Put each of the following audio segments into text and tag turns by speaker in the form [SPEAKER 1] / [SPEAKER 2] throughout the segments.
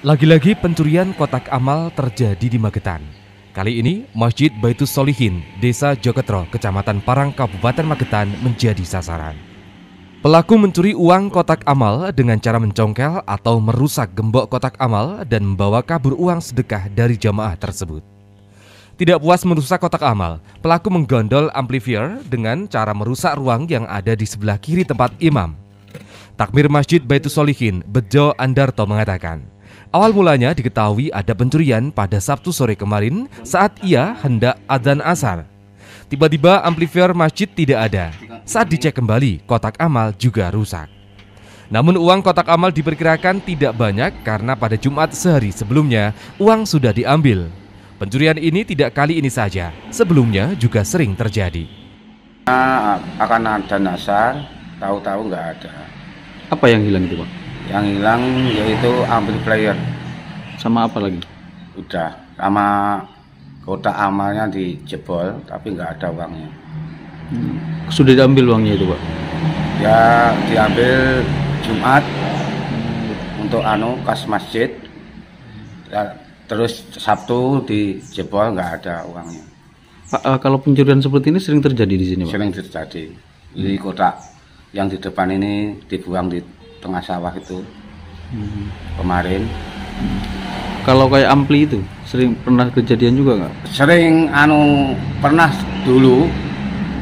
[SPEAKER 1] Lagi-lagi pencurian kotak amal terjadi di Magetan. Kali ini, Masjid Baitus Solihin, Desa Joketro, Kecamatan Parang, Kabupaten Magetan menjadi sasaran. Pelaku mencuri uang kotak amal dengan cara mencongkel atau merusak gembok kotak amal dan membawa kabur uang sedekah dari jamaah tersebut. Tidak puas merusak kotak amal, pelaku menggondol amplifier dengan cara merusak ruang yang ada di sebelah kiri tempat imam. Takmir Masjid Baitus Solihin, Bejo Andarto mengatakan, Awal mulanya diketahui ada pencurian pada Sabtu sore kemarin saat ia hendak adzan asar. Tiba-tiba amplifier masjid tidak ada. Saat dicek kembali, kotak amal juga rusak. Namun uang kotak amal diperkirakan tidak banyak karena pada Jumat sehari sebelumnya uang sudah diambil. Pencurian ini tidak kali ini saja, sebelumnya juga sering terjadi.
[SPEAKER 2] Akan ada nasar, tahu-tahu nggak ada.
[SPEAKER 1] Apa yang hilang itu Pak?
[SPEAKER 2] yang hilang yaitu amplifier sama apa lagi udah sama kotak amalnya di dijebol tapi nggak ada uangnya hmm. sudah diambil uangnya itu pak ya diambil Jumat untuk anu kas masjid ya, terus Sabtu di dijebol nggak ada uangnya Pak, eh, kalau pencurian seperti ini sering terjadi di sini, Pak? Sering terjadi. Di kota kotak yang di depan ini dibuang di tengah sawah itu hmm. kemarin hmm. kalau kayak ampli itu sering pernah kejadian juga nggak sering anu pernah dulu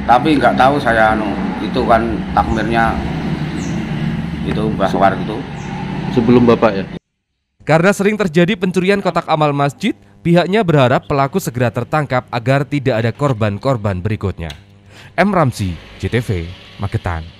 [SPEAKER 2] tapi
[SPEAKER 1] nggak tahu saya anu itu kan takmirnya itu bahwar itu
[SPEAKER 2] sebelum bapak ya
[SPEAKER 1] karena sering terjadi pencurian kotak amal masjid pihaknya berharap pelaku segera tertangkap agar tidak ada korban-korban berikutnya M Ramzi JTV Magetan